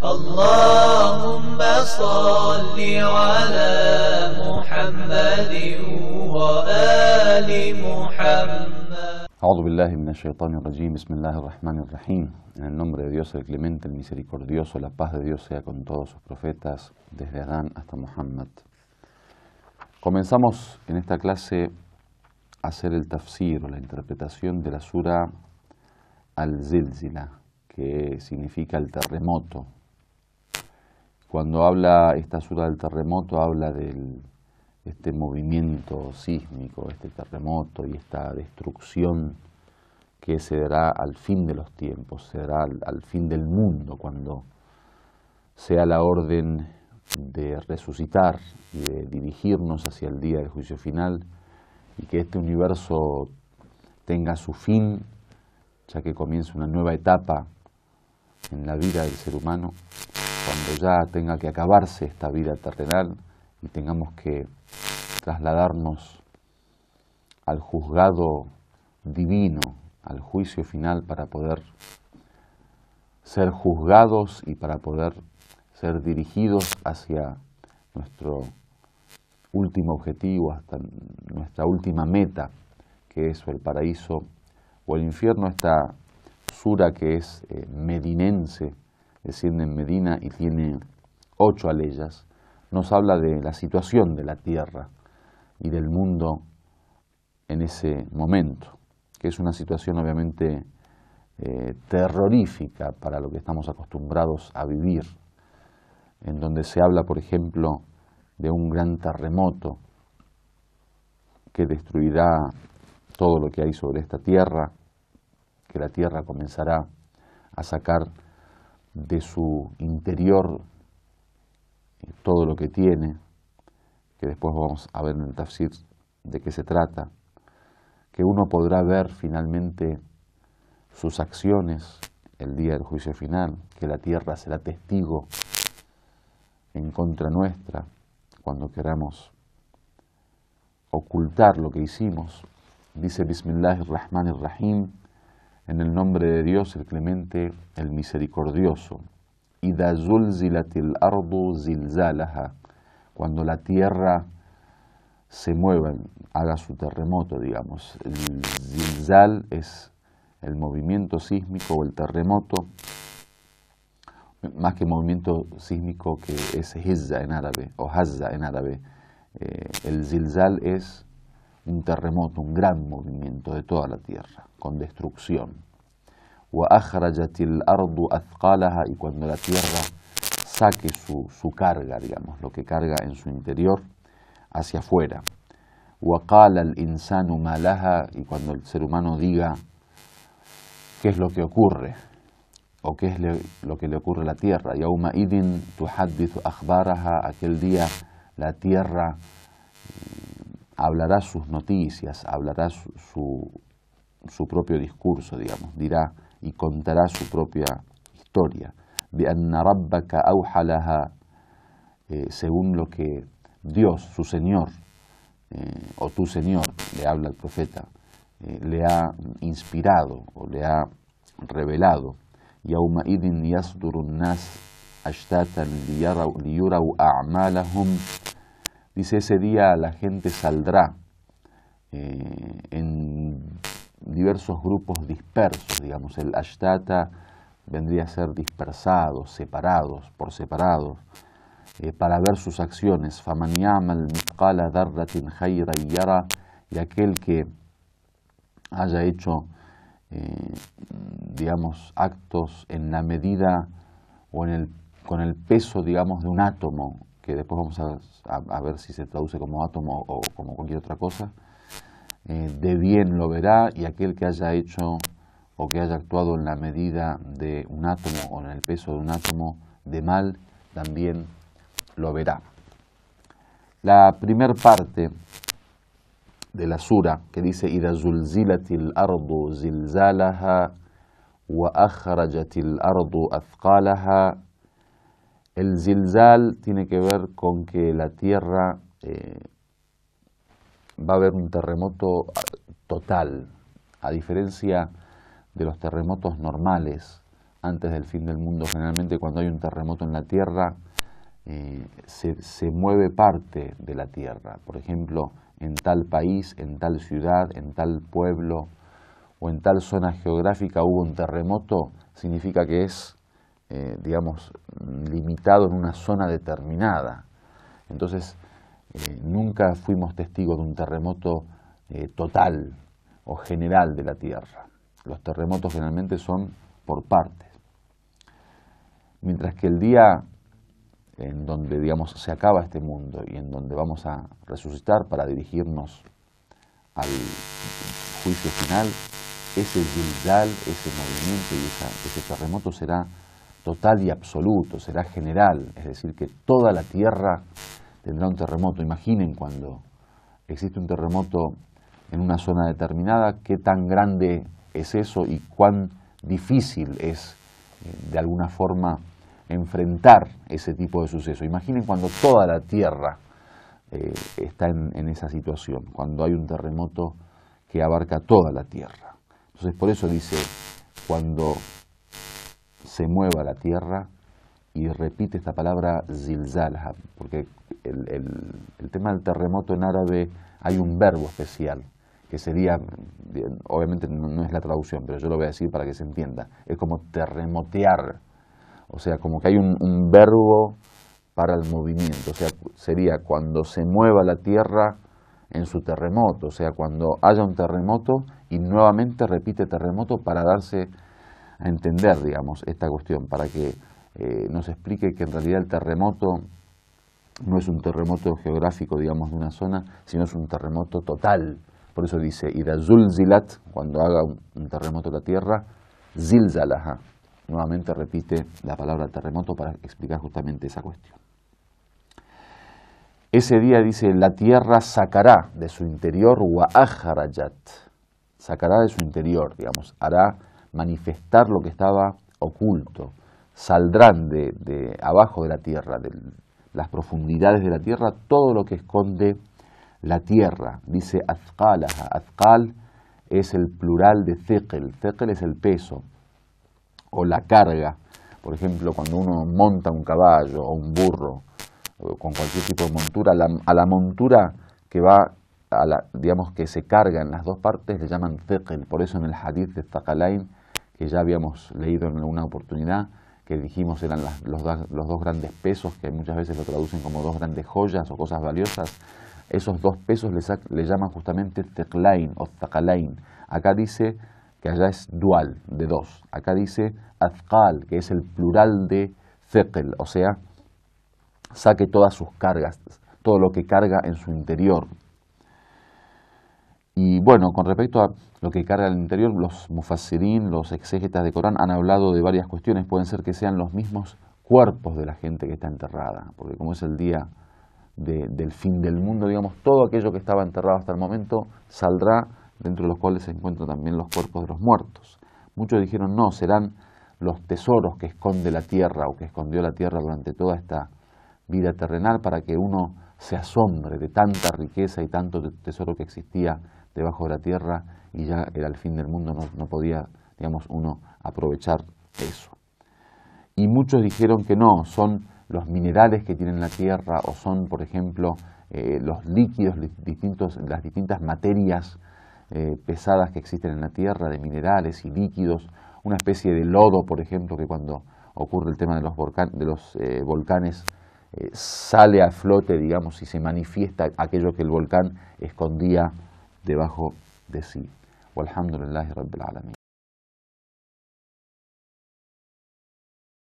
Allahumma salli ala محمد wa En el nombre de Dios el clemente, el misericordioso, la paz de Dios sea con todos sus profetas, desde Adán hasta Muhammad. Comenzamos en esta clase a hacer el tafsir o la interpretación de la sura al-Zilzila, que significa el terremoto, cuando habla esta sura del terremoto, habla de este movimiento sísmico, este terremoto y esta destrucción que se dará al fin de los tiempos, se dará al, al fin del mundo, cuando sea la orden de resucitar y de dirigirnos hacia el día del juicio final y que este universo tenga su fin, ya que comienza una nueva etapa en la vida del ser humano cuando ya tenga que acabarse esta vida terrenal y tengamos que trasladarnos al juzgado divino, al juicio final para poder ser juzgados y para poder ser dirigidos hacia nuestro último objetivo, hasta nuestra última meta, que es el paraíso o el infierno, esta sura que es eh, medinense, desciende en Medina y tiene ocho aleyas, nos habla de la situación de la tierra y del mundo en ese momento, que es una situación obviamente eh, terrorífica para lo que estamos acostumbrados a vivir, en donde se habla, por ejemplo, de un gran terremoto que destruirá todo lo que hay sobre esta tierra, que la tierra comenzará a sacar de su interior eh, todo lo que tiene, que después vamos a ver en el tafsir de qué se trata, que uno podrá ver finalmente sus acciones el día del juicio final, que la tierra será testigo en contra nuestra cuando queramos ocultar lo que hicimos. Dice Bismillahir Rahmanir Rahim. En el nombre de Dios, el clemente, el misericordioso. Cuando la tierra se mueva, haga su terremoto, digamos. El zilzal es el movimiento sísmico o el terremoto, más que movimiento sísmico que es hizza en árabe o hazza en árabe. Eh, el zilzal es un terremoto, un gran movimiento de toda la tierra, con destrucción. Y cuando la tierra saque su, su carga, digamos, lo que carga en su interior, hacia afuera. Y cuando el ser humano diga qué es lo que ocurre, o qué es lo que le ocurre a la tierra. Yauma idin aquel día la tierra hablará sus noticias, hablará su, propio discurso, digamos, dirá y contará su propia historia. Eh, según lo que Dios, su Señor, eh, o tu Señor, le habla al profeta, eh, le ha inspirado o le ha revelado. idin yasdurun Dice, ese día la gente saldrá eh, en diversos grupos dispersos, digamos, el ashtata vendría a ser dispersado, separados, por separados, eh, para ver sus acciones. y aquel que haya hecho, eh, digamos, actos en la medida o en el, con el peso, digamos, de un átomo que después vamos a, ver si se traduce como átomo o como cualquier otra cosa, eh, de bien lo verá y aquel que haya hecho o que haya actuado en la medida de un átomo o en el peso de un átomo de mal, también lo verá. La primera parte de la sura que dice irazulzilati ardu zilzalaha wa akharajatil ardu el zilzal tiene que ver con que la tierra eh, va a haber un terremoto ah, total, a diferencia de los terremotos normales antes del fin del mundo. Generalmente cuando hay un terremoto en la tierra, eh, se, mueve parte de la tierra. Por ejemplo, en tal país, en tal ciudad, en tal pueblo o en tal zona geográfica hubo un terremoto, significa que es eh, digamos, limitado en una zona determinada. Entonces, eh, nunca fuimos testigos de un terremoto eh, total o general de la Tierra. Los terremotos generalmente son por partes. Mientras que el día en donde, digamos, se acaba este mundo y en donde vamos a resucitar para dirigirnos al juicio final, ese yildal, ese movimiento y ese terremoto será total y absoluto, será general, es decir, que toda la Tierra tendrá un terremoto. Imaginen cuando existe un terremoto en una zona determinada, qué tan grande es eso y cuán difícil es de alguna forma enfrentar ese tipo de suceso. Imaginen cuando toda la Tierra eh, está en, en esa situación, cuando hay un terremoto que abarca toda la Tierra. Entonces por eso dice, cuando se mueva la tierra y repite esta palabra zilzalha, porque el, el, el, tema del terremoto en árabe hay un verbo especial, que sería, obviamente no es la traducción, pero yo lo voy a decir para que se entienda, es como terremotear, o sea, como que hay un, un verbo para el movimiento, o sea, sería cuando se mueva la tierra en su terremoto, o sea, cuando haya un terremoto y nuevamente repite terremoto para darse a entender, digamos, esta cuestión, para que eh, nos explique que en realidad el terremoto no es un terremoto geográfico, digamos, de una zona, sino es un terremoto total. Por eso dice, Zulzilat, cuando haga un, terremoto la tierra, Zilzalaha. Nuevamente repite la palabra terremoto para explicar justamente esa cuestión. Ese día dice, la tierra sacará de su interior wa sacará de su interior, digamos, hará manifestar lo que estaba oculto. Saldrán de, de abajo de la tierra, de las profundidades de la tierra, todo lo que esconde la tierra. Dice azqalaha. azkal es el plural de Zekel, Zekel es el peso o la carga. Por ejemplo, cuando uno monta un caballo o un burro con cualquier tipo de montura, a la montura que va, a la, digamos que se carga en las dos partes, le llaman zekel, Por eso en el hadith de Zakalain que ya habíamos leído en alguna oportunidad, que dijimos eran los, dos grandes pesos, que muchas veces lo traducen como dos grandes joyas o cosas valiosas, esos dos pesos le, llaman justamente teklain o takalain. Acá dice que allá es dual, de dos. Acá dice azqal, que es el plural de tekel, o sea, saque todas sus cargas, todo lo que carga en su interior, y bueno, con respecto a lo que carga el interior, los mufassirín, los exégetas de Corán han hablado de varias cuestiones. Pueden ser que sean los mismos cuerpos de la gente que está enterrada, porque como es el día del fin del mundo, digamos, todo aquello que estaba enterrado hasta el momento saldrá, dentro de los cuales se encuentran también los cuerpos de los muertos. Muchos dijeron, no, serán los tesoros que esconde la tierra o que escondió la tierra durante toda esta vida terrenal para que uno se asombre de tanta riqueza y tanto tesoro que existía debajo de la tierra y ya era el fin del mundo, no, podía, digamos, uno aprovechar eso. Y muchos dijeron que no, son los minerales que tiene la tierra o son, por ejemplo, eh, los líquidos, distintos, las distintas materias eh, pesadas que existen en la tierra, de minerales y líquidos, una especie de lodo, por ejemplo, que cuando ocurre el tema de los, de los eh, volcanes sale a flote, digamos, y se manifiesta aquello que el volcán escondía debajo de sí. Walhamdulillahi Rabbil Alamin.